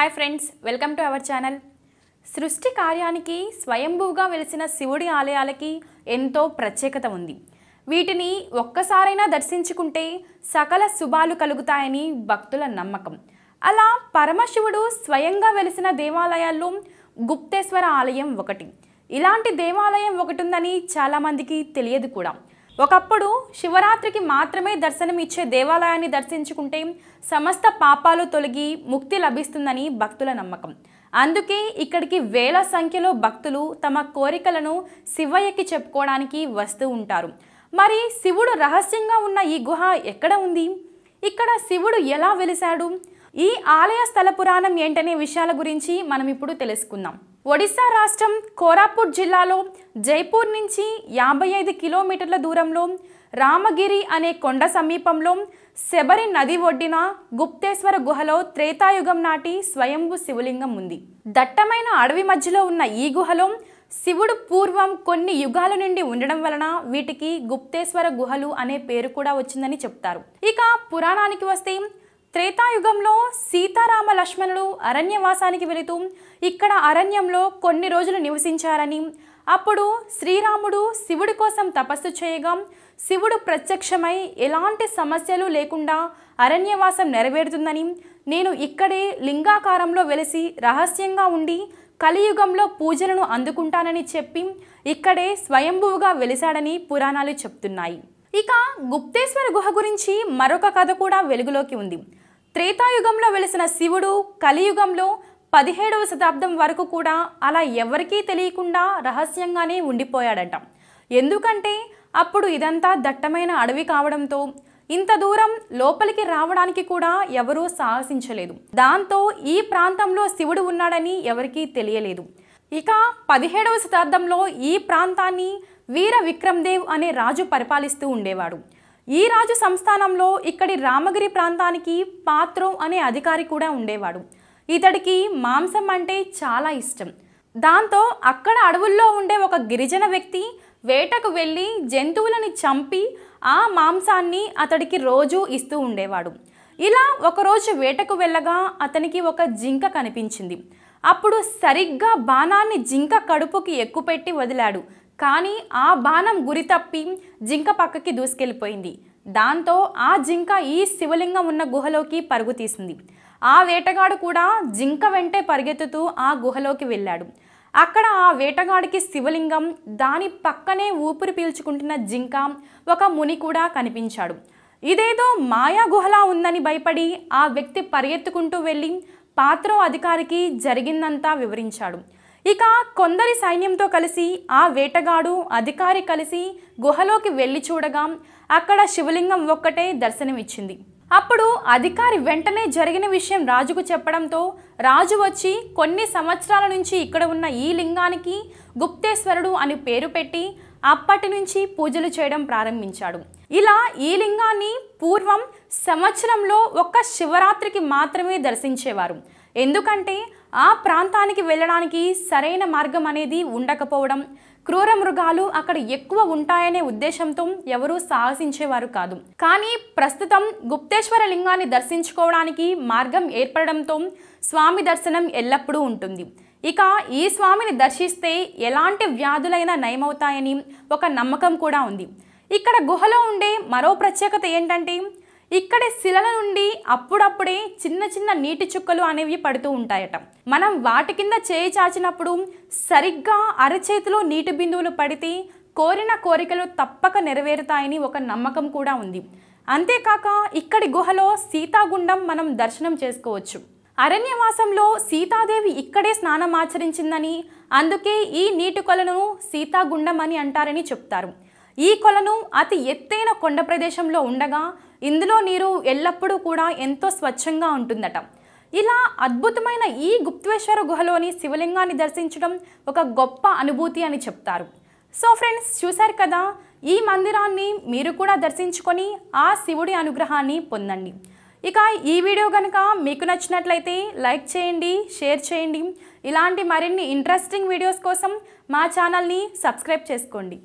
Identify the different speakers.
Speaker 1: hi friends welcome to our channel సృష్టి కార్యానికి స్వయంభూగా వెలిసిన శివుడి ఆలయాలకి ఎంతో ప్రత్యేకత ఉంది వీటిని ఒక్కసారైనా దర్శించుకుంటే సకల శుభాలు కలుగుతాయని భక్తుల నమ్మకం అలా పరమశివుడు స్వయంగా వెలిసిన దేవాలయాల్లో గుప్తేశ్వర ఆలయం ఒకటి ఇలాంటి దేవాలయం ఒకటి ఉందని చాలామందికి తెలియదు కూడా ఒకప్పుడు శివరాత్రికి మాత్రమే దర్శనం ఇచ్చే దేవాలయాన్ని దర్శించుకుంటే సమస్త పాపాలు తొలగి ముక్తి లభిస్తుందని భక్తుల నమ్మకం అందుకే ఇక్కడికి వేల సంఖ్యలో భక్తులు తమ కోరికలను శివయ్యకి చెప్పుకోవడానికి వస్తూ ఉంటారు మరి శివుడు రహస్యంగా ఉన్న ఈ గుహ ఎక్కడ ఉంది ఇక్కడ శివుడు ఎలా వెలిశాడు ఈ ఆలయ స్థల పురాణం ఏంటనే విషయాల గురించి మనం ఇప్పుడు తెలుసుకుందాం ఒడిశా రాష్ట్రం కోరాపూట్ జిల్లాలో జైపూర్ నుంచి యాభై ఐదు కిలోమీటర్ల దూరంలో రామగిరి అనే కొండ సమీపంలో శబరి నది ఒడ్డిన గుప్తేశ్వర గుహలో త్రేతాయుగం నాటి స్వయంభు శివలింగం ఉంది దట్టమైన అడవి మధ్యలో ఉన్న ఈ గుహలో శివుడు పూర్వం కొన్ని యుగాల నుండి ఉండడం వలన వీటికి గుప్తేశ్వర గుహలు అనే పేరు కూడా వచ్చిందని చెప్తారు ఇక పురాణానికి వస్తే త్రేతాయుగంలో సీతారామ లక్ష్మణులు అరణ్యవాసానికి వెళుతూ ఇక్కడ అరణ్యంలో కొన్ని రోజులు నివసించారని అప్పుడు శ్రీరాముడు శివుడి కోసం తపస్సు చేయగా శివుడు ప్రత్యక్షమై ఎలాంటి సమస్యలు లేకుండా అరణ్యవాసం నెరవేరుతుందని నేను ఇక్కడే లింగాకారంలో వెలిసి రహస్యంగా ఉండి కలియుగంలో పూజలను అందుకుంటానని చెప్పి ఇక్కడే స్వయంభువుగా వెలిశాడని పురాణాలు చెప్తున్నాయి ఇక గుప్తేశ్వర గుహ గురించి మరొక కథ కూడా వెలుగులోకి ఉంది త్రేతాయుగంలో వెలిసిన శివుడు కలియుగంలో పదిహేడవ శతాబ్దం వరకు కూడా అలా ఎవరికీ తెలియకుండా రహస్యంగానే ఉండిపోయాడట ఎందుకంటే అప్పుడు ఇదంతా దట్టమైన అడవి కావడంతో ఇంత దూరం లోపలికి రావడానికి కూడా ఎవరూ సాహసించలేదు దాంతో ఈ ప్రాంతంలో శివుడు ఉన్నాడని ఎవరికీ తెలియలేదు ఇక పదిహేడవ శతాబ్దంలో ఈ ప్రాంతాన్ని వీర విక్రమ్దేవ్ అనే రాజు పరిపాలిస్తూ ఉండేవాడు ఈ రాజు సంస్థానంలో ఇక్కడి రామగిరి ప్రాంతానికి పాత్రం అనే అధికారి కూడా ఉండేవాడు ఇతడికి మాంసం అంటే చాలా ఇష్టం దాంతో అక్కడ అడవుల్లో ఉండే ఒక గిరిజన వ్యక్తి వేటకు వెళ్ళి జంతువులని చంపి ఆ మాంసాన్ని అతడికి రోజూ ఇస్తూ ఉండేవాడు ఇలా ఒకరోజు వేటకు వెళ్ళగా అతనికి ఒక జింక కనిపించింది అప్పుడు సరిగ్గా బాణాన్ని జింక కడుపుకి ఎక్కుపెట్టి వదిలాడు కానీ ఆ బాణం గురి తప్పి జింక పక్కకి దూసుకెళ్ళిపోయింది దాంతో ఆ జింక ఈ శివలింగం ఉన్న గుహలోకి పరుగు తీసింది ఆ వేటగాడు కూడా జింక వెంటే పరిగెత్తుతూ ఆ గుహలోకి వెళ్ళాడు అక్కడ ఆ వేటగాడికి శివలింగం దాని పక్కనే ఊపిరి పీల్చుకుంటున్న జింక ఒక ముని కూడా కనిపించాడు ఇదేదో మాయా గుహలా ఉందని భయపడి ఆ వ్యక్తి పరిగెత్తుకుంటూ వెళ్ళి పాత్రో అధికారికి జరిగిందంతా వివరించాడు ఇక కొందరి సైన్యంతో కలిసి ఆ వేటగాడు అధికారి కలిసి గుహలోకి వెళ్ళి చూడగా అక్కడ శివలింగం ఒక్కటే దర్శనమిచ్చింది అప్పుడు అధికారి వెంటనే జరిగిన విషయం రాజుకు చెప్పడంతో రాజు వచ్చి కొన్ని సంవత్సరాల నుంచి ఇక్కడ ఉన్న ఈ లింగానికి గుప్తేశ్వరుడు అని పేరు పెట్టి అప్పటి నుంచి పూజలు చేయడం ప్రారంభించాడు ఇలా ఈ లింగాన్ని పూర్వం సంవత్సరంలో ఒక్క శివరాత్రికి మాత్రమే దర్శించేవారు ఎందుకంటే ఆ ప్రాంతానికి వెళ్ళడానికి సరైన మార్గం అనేది ఉండకపోవడం క్రూర మృగాలు అక్కడ ఎక్కువ ఉంటాయనే ఉద్దేశంతో ఎవరూ సాహసించేవారు కాదు కానీ ప్రస్తుతం గుప్తేశ్వర లింగాన్ని దర్శించుకోవడానికి మార్గం ఏర్పడడంతో స్వామి దర్శనం ఎల్లప్పుడూ ఉంటుంది ఇక ఈ స్వామిని దర్శిస్తే ఎలాంటి వ్యాధులైనా నయమవుతాయని ఒక నమ్మకం కూడా ఉంది ఇక్కడ గుహలో ఉండే మరో ప్రత్యేకత ఏంటంటే ఇక్కడ శిలల నుండి అప్పుడప్పుడే చిన్న చిన్న నీటి చుక్కలు అనేవి పడుతూ ఉంటాయట మనం వాటి కింద చేయి చాచినప్పుడు సరిగ్గా అరచేతిలో నీటి బిందువులు పడితే కోరిన కోరికలు తప్పక నెరవేరుతాయని ఒక నమ్మకం కూడా ఉంది అంతేకాక ఇక్కడి గుహలో సీతాగుండం మనం దర్శనం చేసుకోవచ్చు అరణ్యవాసంలో సీతాదేవి ఇక్కడే స్నానం ఆచరించిందని అందుకే ఈ నీటి కొలను సీతాగుండం అని అంటారని చెప్తారు ఈ కొలను అతి ఎత్తైన కొండ ప్రదేశంలో ఉండగా ఇందులో నీరు ఎల్లప్పుడూ కూడా ఎంతో స్వచ్ఛంగా ఉంటుందట ఇలా అద్భుతమైన ఈ గుప్తేశ్వర గుహలోని శివలింగాన్ని దర్శించడం ఒక గొప్ప అనుభూతి అని చెప్తారు సో ఫ్రెండ్స్ చూశారు కదా ఈ మందిరాన్ని మీరు కూడా దర్శించుకొని ఆ శివుడి అనుగ్రహాన్ని పొందండి ఇక ఈ వీడియో కనుక మీకు నచ్చినట్లయితే లైక్ చేయండి షేర్ చేయండి ఇలాంటి మరిన్ని ఇంట్రెస్టింగ్ వీడియోస్ కోసం మా ఛానల్ని సబ్స్క్రైబ్ చేసుకోండి